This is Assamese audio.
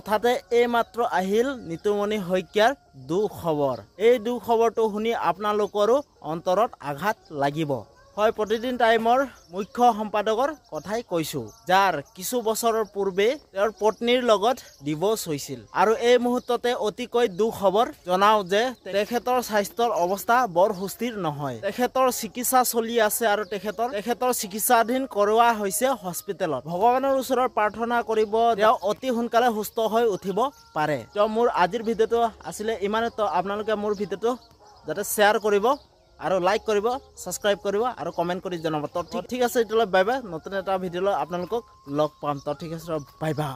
হঠাতে এইমাত্ৰ আহিল নিতুমণি শইকীয়াৰ দুখবৰ এই দুখবৰটো শুনি আপোনালোকৰো অন্তৰত আঘাত লাগিব হয় প্ৰতিদিন টাইমৰ মুখ্য সম্পাদকৰ কথাই কৈছোঁ যাৰ কিছু বছৰৰ পূৰ্বে তেওঁৰ পত্নীৰ লগত ডিভৰ্চ হৈছিল আৰু এই মুহূৰ্ততে অতিকৈ দুখ খবৰ জনাওঁ যে তেখেতৰ স্বাস্থ্যৰ অৱস্থা বৰ সুস্থিৰ নহয় তেখেতৰ চিকিৎসা চলি আছে আৰু তেখেতৰ তেখেতৰ চিকিৎসাধীন কৰোৱা হৈছে হস্পিটেলত ভগৱানৰ ওচৰত প্ৰাৰ্থনা কৰিব তেওঁ অতি সোনকালে সুস্থ হৈ উঠিব পাৰে তেওঁ মোৰ আজিৰ ভিডিঅ'টো আছিলে ইমানে তো আপোনালোকে মোৰ ভিডিঅ'টো যাতে শ্বেয়াৰ কৰিব আৰু লাইক কৰিব ছাবস্ক্ৰাইব কৰিব আৰু কমেণ্ট কৰি জনাব তো ঠিক আছে এতিয়ালৈ বাই বাই নতুন এটা ভিডিঅ'লৈ আপোনালোকক লগ পাম তো ঠিক আছে বাই বাই